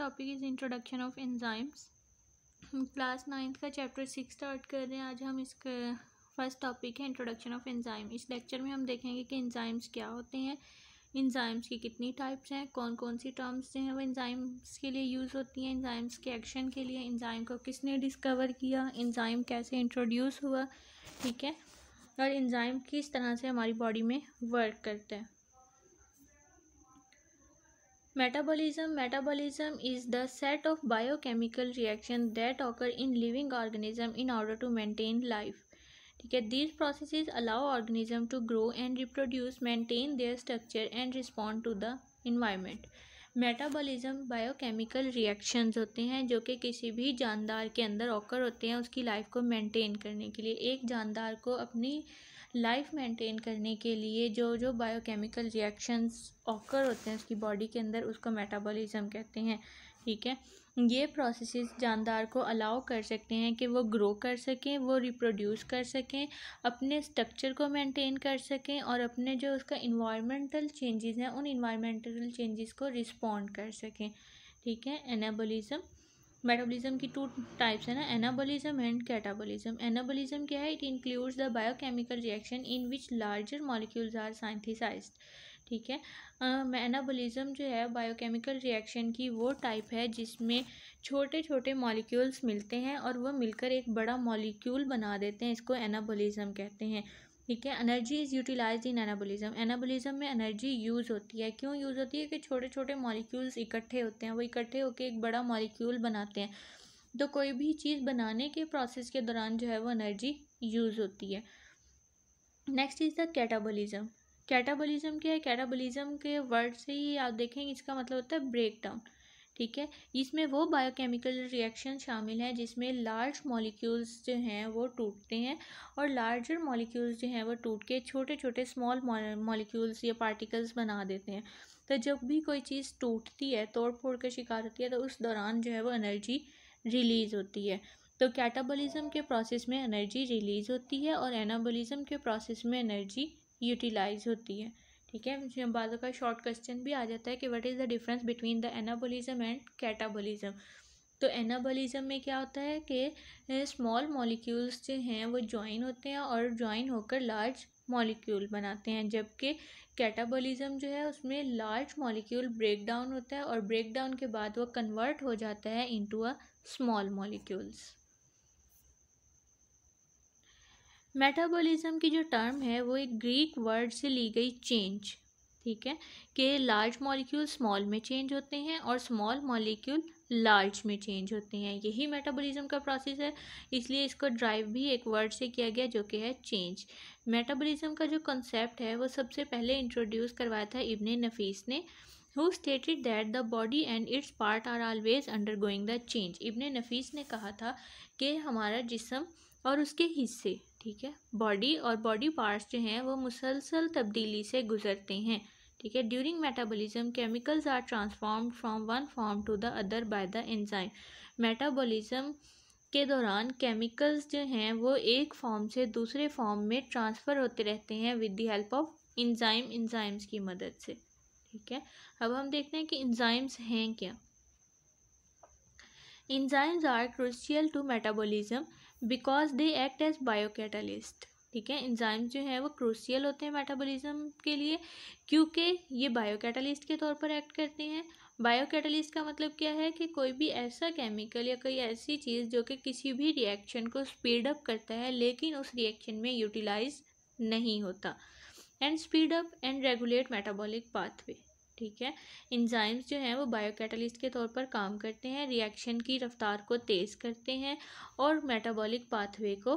topic is introduction of enzymes class ninth का chapter six start कर रहे हैं आज हम इसका फर्स्ट टॉपिक है इंट्रोडक्शन ऑफ एंजाइम इस लेक्चर में हम देखेंगे कि एंजाइम्स क्या होते हैं इंजाइम्स की कितनी टाइप्स हैं कौन कौन सी टर्म्स जो हैं वो इंजाइम्स के लिए यूज़ होती हैं इंजाइम्स के एक्शन के लिए इंजाइम को किसने डिस्कवर किया इंजाइम कैसे इंट्रोड्यूस हुआ ठीक है और इंजाइम किस तरह से हमारी बॉडी में वर्क करते हैं metabolism metabolism is the set of biochemical reaction that occur in living organism in order to maintain life ठीक है these process allow organism to grow and reproduce maintain their structure and respond to the environment metabolism biochemical reactions होते हैं जो कि किसी भी जानदार के अंदर ऑकर होते हैं उसकी लाइफ को मेंटेन करने के लिए एक जानदार को अपनी लाइफ मेंटेन करने के लिए जो जो बायोकेमिकल रिएक्शंस ऑकर होते हैं उसकी बॉडी के अंदर उसको मेटाबॉलिज्म कहते हैं ठीक है ये प्रोसेसेस जानदार को अलाउ कर सकते हैं कि वो ग्रो कर सकें वो रिप्रोड्यूस कर सकें अपने स्ट्रक्चर को मेंटेन कर सकें और अपने जो उसका इन्वायरमेंटल चेंजेस हैं उन इन्वायरमेंटल चेंजेस को रिस्पॉन्ड कर सकें ठीक है एनाबोलिज़म मेटाबॉलिज्म की टू टाइप्स है ना एनाबॉलिज्म एंड कैटाबॉलिज्म एनाबॉलिज्म क्या है it includes the biochemical reaction in which larger molecules are synthesize ठीक है एनाबॉलिज्म जो है बायोकेमिकल रिएक्शन की वो टाइप है जिसमें छोटे छोटे मॉलिक्यूल्स मिलते हैं और वो मिलकर एक बड़ा मॉलिक्यूल बना देते हैं इसको एनाबॉलिज्म कहते हैं ठीक है energy is utilize in anabolism anabolism में एनर्जी यूज़ होती है क्यों यूज़ होती है कि छोटे छोटे मॉलिक्यूल्स इकट्ठे होते हैं वो इकट्ठे होकर एक बड़ा मॉलिक्यूल बनाते हैं तो कोई भी चीज़ बनाने के प्रोसेस के दौरान जो है वो एनर्जी यूज़ होती है next is the catabolism catabolism क्या है कैटाबोलिज्म के वर्ड से ही आप देखेंगे इसका मतलब होता है ब्रेक डाउन ठीक है इसमें वो बायोकेमिकल रिएक्शन शामिल हैं जिसमें लार्ज मॉलिक्यूल्स जो हैं वो टूटते हैं और लार्जर मॉलिक्यूल्स जो हैं वो टूट के छोटे छोटे स्मॉल मॉलिक्यूल्स या पार्टिकल्स बना देते हैं तो जब भी कोई चीज़ टूटती है तोड़ फोड़ का शिकार होती है तो उस दौरान जो है वो एनर्जी रिलीज़ होती है तो कैटाबॉलिज्म के प्रोसेस में एनर्जी रिलीज़ होती है और एनाबॉलिज्म के प्रोसेस में एनर्जी यूटिलाइज होती है ठीक है इसमें का शॉर्ट क्वेश्चन भी आ जाता है कि what is the difference between the anabolism and catabolism तो एनाबोलिज्म में क्या होता है कि स्मॉल मॉलिक्यूल्स जो हैं वो ज्वाइन होते हैं और ज्वाइन होकर लार्ज मॉलिक्यूल बनाते हैं जबकि कैटाबोलिज्म जो है उसमें लार्ज मॉलिक्यूल ब्रेक डाउन होता है और ब्रेक डाउन के बाद वो कन्वर्ट हो जाता है into a small molecules metabolism की जो टर्म है वो एक ग्रीक वर्ड से ली गई चेंज ठीक है कि लार्ज मॉलिक्यूल स्मॉल में चेंज होते हैं और स्मॉल मॉलिक्यूल लार्ज में चेंज होते हैं यही मेटाबॉलिज्म का प्रोसेस है इसलिए इसको ड्राइव भी एक वर्ड से किया गया जो कि है चेंज मेटाबॉलिज्म का जो कंसेप्ट है वो सबसे पहले इंट्रोड्यूस करवाया था इब्ने नफीस ने who stated that the body and its part are always undergoing the change Ibn Nafis ने कहा था कि हमारा जिसम और उसके हिस्से ठीक है बॉडी और बॉडी पार्ट्स जो हैं वो मुसलसल तब्दीली से गुजरते हैं ठीक है during metabolism chemicals are transform from one form to the other by the enzyme metabolism के दौरान केमिकल्स जो हैं वो एक फॉर्म से दूसरे फॉर्म में ट्रांसफ़र होते रहते हैं with the help of enzyme enzymes की मदद से ठीक है अब हम देखते हैं कि इंजाइम्स हैं क्या enzymes are crucial to metabolism because they act as biocatalyst ठीक है इंजाइम जो है वो क्रूशियल होते हैं मेटाबॉलिज्म के लिए क्योंकि ये बायोकेटालिस्ट के तौर पर एक्ट करते हैं कैटलिस्ट का मतलब क्या है कि कोई भी ऐसा केमिकल या कोई ऐसी चीज़ जो कि किसी भी रिएक्शन को स्पीड अप करता है लेकिन उस रिएक्शन में यूटिलाइज नहीं होता and speed up and regulate metabolic pathway ठीक है इंजाइम्स जो हैं वो बायोकैटलिस्ट के तौर पर काम करते हैं रिएक्शन की रफ्तार को तेज़ करते हैं और मेटाबॉलिक पाथवे को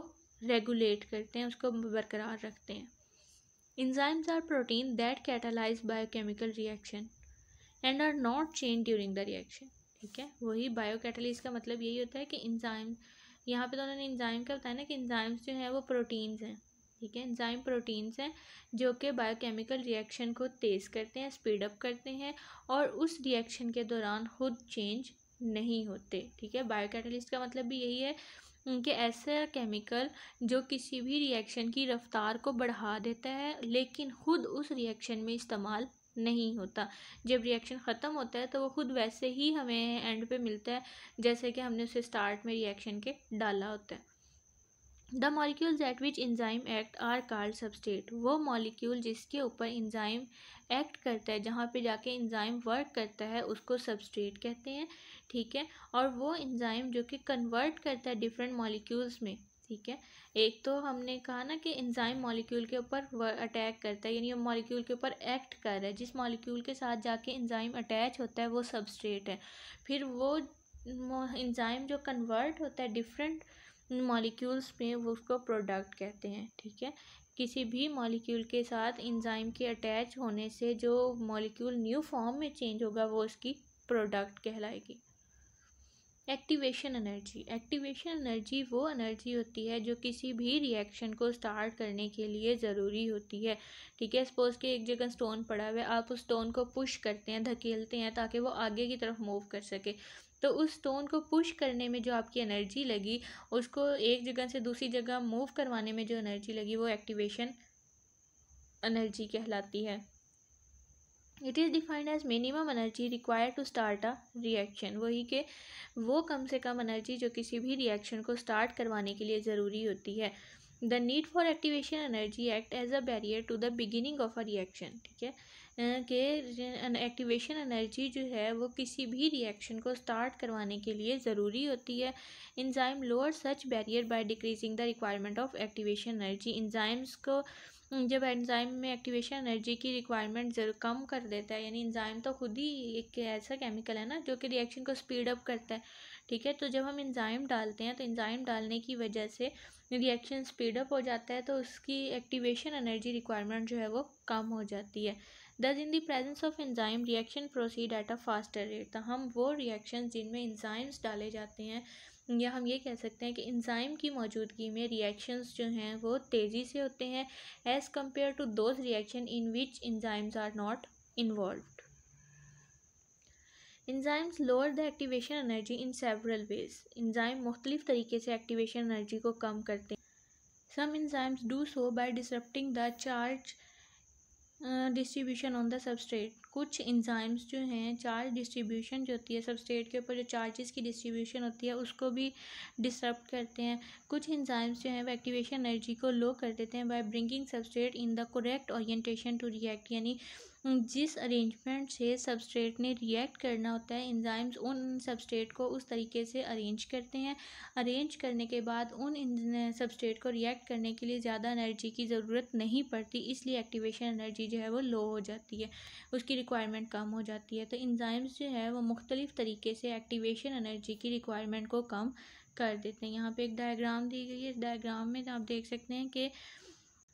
रेगुलेट करते हैं उसको बरकरार रखते हैं are protein that catalyze bio chemical reaction and are not change during the reaction ठीक है वही बायोकैटलिस्ट का मतलब यही होता है कि इंजाइम यहाँ पे तो उन्होंने इंजाइम का बताया ना कि इंजाइम्स जो हैं वो प्रोटीन्स हैं ठीक है एंजाइम प्रोटीन्स हैं जो कि बायोकेमिकल रिएक्शन को तेज़ करते हैं स्पीड अप करते हैं और उस रिएक्शन के दौरान खुद चेंज नहीं होते ठीक है बायोकैटलिस्ट का मतलब भी यही है कि ऐसा केमिकल जो किसी भी रिएक्शन की रफ्तार को बढ़ा देता है लेकिन खुद उस रिएक्शन में इस्तेमाल नहीं होता जब रिएक्शन ख़त्म होता है तो वो खुद वैसे ही हमें एंड पे मिलता है जैसे कि हमने उसे स्टार्ट में रिएक्शन के डाला होता है the molecules at which enzyme act are called substrate वो मॉलिक्यूल जिसके ऊपर इंजाइम एक्ट करता है जहाँ पे जाके इंजाइम वर्क करता है उसको सबस्ट्रेट कहते हैं ठीक है और वो इंजाइम जो कि कन्वर्ट करता है डिफरेंट मॉलिक्यूल्स में ठीक है एक तो हमने कहा ना कि इंजाइम मॉलिक्यूल के ऊपर अटैक करता है यानी मॉलिक्यूल के ऊपर एक्ट कर रहा है जिस मॉलिक्यूल के साथ जाके इंजाइम अटैच होता है वो सबस्ट्रेट है फिर वो इंजाइम जो कन्वर्ट होता है डिफरेंट मॉलिक्यूल्स में वो उसको प्रोडक्ट कहते हैं ठीक है किसी भी मॉलिक्यूल के साथ इंजाइम के अटैच होने से जो मॉलिक्यूल न्यू फॉर्म में चेंज होगा वो उसकी प्रोडक्ट कहलाएगी एक्टिवेशन एनर्जी एक्टिवेशन एनर्जी वो एनर्जी होती है जो किसी भी रिएक्शन को स्टार्ट करने के लिए ज़रूरी होती है ठीक है सपोज कि एक जगह स्टोन पड़ा हुआ है आप उस स्टोन को पुश करते हैं धकेलते हैं ताकि वो आगे की तरफ मूव कर सके तो उस स्टोन को पुश करने में जो आपकी एनर्जी लगी उसको एक जगह से दूसरी जगह मूव करवाने में जो एनर्जी लगी वो एक्टिवेशन एनर्जी कहलाती है it is defined as minimum energy require to start a reaction वही के वो कम से कम एनर्जी जो किसी भी रिएक्शन को स्टार्ट करवाने के लिए ज़रूरी होती है the need for activation energy act as a barrier to the beginning of a reaction ठीक है के एक्टिवेशन एनर्जी जो है वो किसी भी रिएक्शन को स्टार्ट करवाने के लिए ज़रूरी होती है enzyme lower such barrier by decreasing the requirement of activation energy enzymes को जब एंजाइम में एक्टिवेशन एनर्जी की रिक्वायरमेंट जरूर कम कर देता है यानी इंजाइम तो खुद ही एक ऐसा केमिकल है ना जो कि रिएक्शन को स्पीड अप करता है ठीक है तो जब हम इंजाइम डालते हैं तो इंजाइम डालने की वजह से रिएक्शन स्पीड अप हो जाता है तो उसकी एक्टिवेशन एनर्जी रिक्वायरमेंट जो है वो कम हो जाती है thus in the presence of enzyme reaction proceed at a faster rate तो हम वो रिएक्शन जिनमें इंजाइम्स डाले जाते हैं या हम ये कह सकते हैं कि इंजाइम की मौजूदगी में रिएक्शंस जो हैं वो तेज़ी से होते हैं as compare to those reaction in which enzymes are not involve enzymes lower the activation energy in several ways enzyme मुख्तलिफ तरीके से एक्टिवेशन एनर्जी को कम करते हैं some enzymes do so by disrupting the charge distribution on the substrate कुछ enzymes जो हैं चार्ज डिस्ट्रीब्यूशन जो होती है सबस्ट्रेट के ऊपर जो चार्जेस की डिस्ट्रीब्यूशन होती है उसको भी डिस्टर्ब करते हैं कुछ इंजाइम्स जो हैं वो एक्टिवेशन एनर्जी को लो कर देते हैं by bringing substrate in the correct orientation to react यानी हम्म, जिस अरेंजमेंट से सबस्ट्रेट ने रिएक्ट करना होता है इंजाइम्स उन सबस्ट्रेट को उस तरीके से अरेंज करते हैं अरेंज करने के बाद उन सबस्ट्रेट को रिएक्ट करने के लिए ज़्यादा एनर्जी की ज़रूरत नहीं पड़ती इसलिए एक्टिवेशन एनर्जी जो है वो लो हो जाती है उसकी रिक्वायरमेंट कम हो जाती है तो इंजाइम्स जो है वो मुख्तलिफ़ तरीके से एक्टिवेशन एनर्जी की रिक्वायरमेंट को कम कर देते हैं यहाँ पे एक डायग्राम दी गई है इस डायग्राम में आप देख सकते हैं कि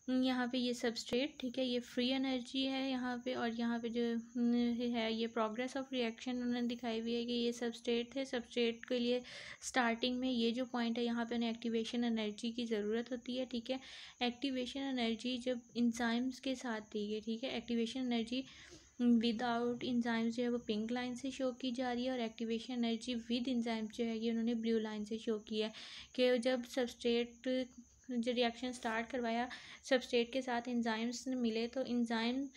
हम्म, यहाँ पे ये सबस्ट्रेट ठीक है ये फ्री एनर्जी है यहाँ पे और यहाँ पे जो हम्म, है ये प्रोग्रेस ऑफ रिएक्शन उन्होंने दिखाई हुई है कि ये सबस्ट्रेट थे सबस्ट्रेट के लिए स्टार्टिंग में ये जो पॉइंट है यहाँ पे उन्हें एक्टिवेशन एनर्जी की ज़रूरत होती है ठीक है एक्टिवेशन एनर्जी जब इंजाइम्स के साथ दी गई ठीक है एक्टिवेशन एनर्जी विदाउट इंजाइम्स जो है वो पिंक लाइन से शो की जा रही है और एक्टिवेशन एनर्जी विद इंजाइम्स जो है ये उन्होंने ब्लू लाइन से शो की है कि जब सबस्ट्रेट जो रिएक्शन स्टार्ट करवाया सबस्टेट के साथ इंजाइम्स मिले तो इंजाइम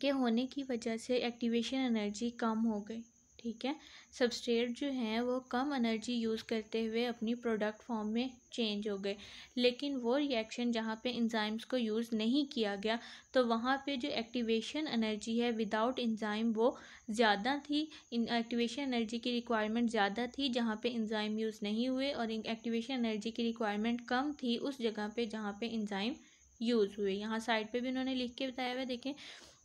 के होने की वजह से एक्टिवेशन एनर्जी कम हो गई ठीक है सबस्ट्रेट जो हैं वो कम एनर्जी यूज़ करते हुए अपनी प्रोडक्ट फॉर्म में चेंज हो गए लेकिन वो रिएक्शन जहाँ पे इंजाइम्स को यूज़ नहीं किया गया तो वहाँ पे जो एक्टिवेशन एनर्जी है विदाउट इंजाइम वो ज़्यादा थी इन एक्टिवेशन एनर्जी की रिक्वायरमेंट ज़्यादा थी जहाँ पे इंजाइम यूज़ नहीं हुए और एक्टिवेशन एनर्जी की रिक्वायरमेंट कम थी उस जगह पर जहाँ पर इंजाइम यूज़ हुए यहाँ साइड पर भी उन्होंने लिख के बताया हुआ देखें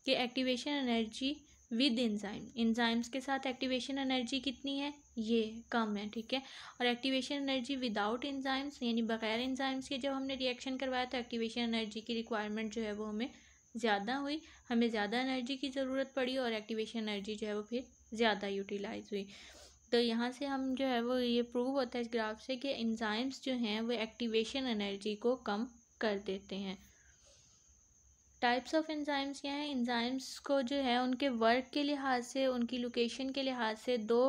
कि activation energy with enzyme enzymes के साथ एक्टिवेशन एनर्जी कितनी है ये कम है ठीक है और एक्टिवेशन एनर्जी विदाउट एंजाइम्स यानी बगैर एंजाइम्स के जब हमने रिएक्शन करवाया तो एक्टिवेशन एनर्जी की रिक्वायरमेंट जो है वो हमें ज़्यादा हुई हमें ज़्यादा एनर्जी की ज़रूरत पड़ी और एक्टिवेशन एनर्जी जो है वो फिर ज़्यादा यूटिलाइज हुई तो यहाँ से हम जो है वो ये प्रूव होता है इस ग्राफ से कि इंजाइम्स जो हैं वो एक्टिवेशन एनर्जी को कम कर देते हैं टाइप्स ऑफ एंजाइम्स क्या हैं इंजाइम्स को जो है उनके वर्क के लिहाज से उनकी लोकेशन के लिहाज से दो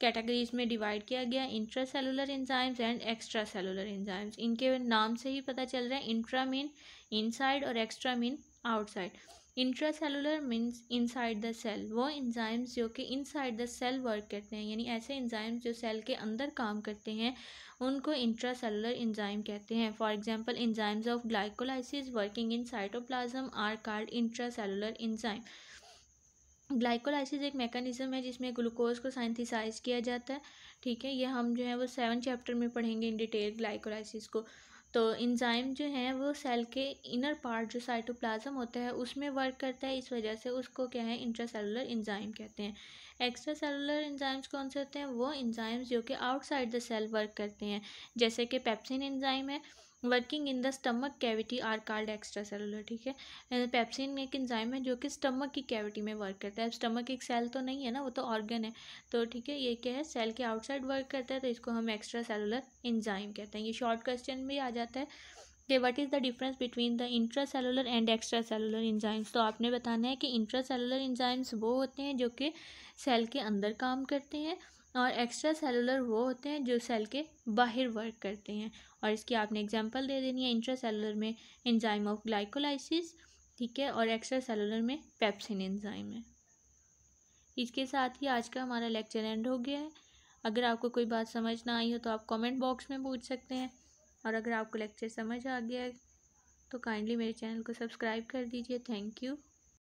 कैटेगरीज में डिवाइड किया गया intra cellular enzymes and extra cellular enzymes इनके नाम से ही पता चल रहा है इंट्रा मीन इनसाइड और extra mean outside intracellular means inside the cell वो इंजाइम्स जो कि इनसाइड द सेल वर्क करते हैं यानी ऐसे इंजाइम्स जो सेल के अंदर काम करते हैं उनको इंट्रासेलुलर इंजाइम कहते हैं for example enzymes of glycolysis working in cytoplasm are called intracellular enzyme glycolysis एक मेकानिज़म है जिसमें ग्लूकोज को साइंथिसाइज किया जाता है ठीक है ये हम जो है वो सेवन चैप्टर में पढ़ेंगे इन डिटेल ग्लाइकोलाइसिस को तो इंजाइम जो हैं वो सेल के इनर पार्ट जो साइटोप्लाज्म होता है उसमें वर्क करता है इस वजह से उसको क्या है इंट्रा सेलुलर इंजाइम कहते हैं एक्स्ट्रा सेलुलर इंजाइम्स कौन से होते हैं वो इंजाइम्स जो कि आउटसाइड द सेल वर्क करते हैं जैसे कि पेप्सिन इंजाइम है working in the stomach cavity are called extra cellular ठीक है पेप्सिन एक इंजाइम है जो कि स्टमक की कैविटी में वर्क करता है स्टमक एक सेल तो नहीं है ना वो तो ऑर्गन है तो ठीक है ये क्या है सेल के आउटसाइड वर्क करता है तो इसको हम एक्स्ट्रा सेलुलर इंजाइम कहते हैं ये शॉर्ट क्वेश्चन भी आ जाता है कि what is the difference between the intra cellular and extra cellular enzymes तो आपने बताना है कि इंट्रा सेलुलर इंजाइम्स वो होते हैं जो कि सेल के अंदर काम करते हैं और एक्स्ट्रा सेलुलर वो होते हैं जो सेल के बाहर वर्क करते हैं और इसकी आपने एग्जाम्पल दे देनी है इंट्रा सेलुलर में एंजाइम ऑफ ग्लाइकोलाइसिस ठीक है और एक्स्ट्रा सेलुलर में पेप्सिन एंजाइम है इसके साथ ही आज का हमारा लेक्चर एंड हो गया है अगर आपको कोई बात समझ ना आई हो तो आप कमेंट बॉक्स में पूछ सकते हैं और अगर आपको लेक्चर समझ आ गया है तो काइंडली मेरे चैनल को सब्सक्राइब कर दीजिए थैंक यू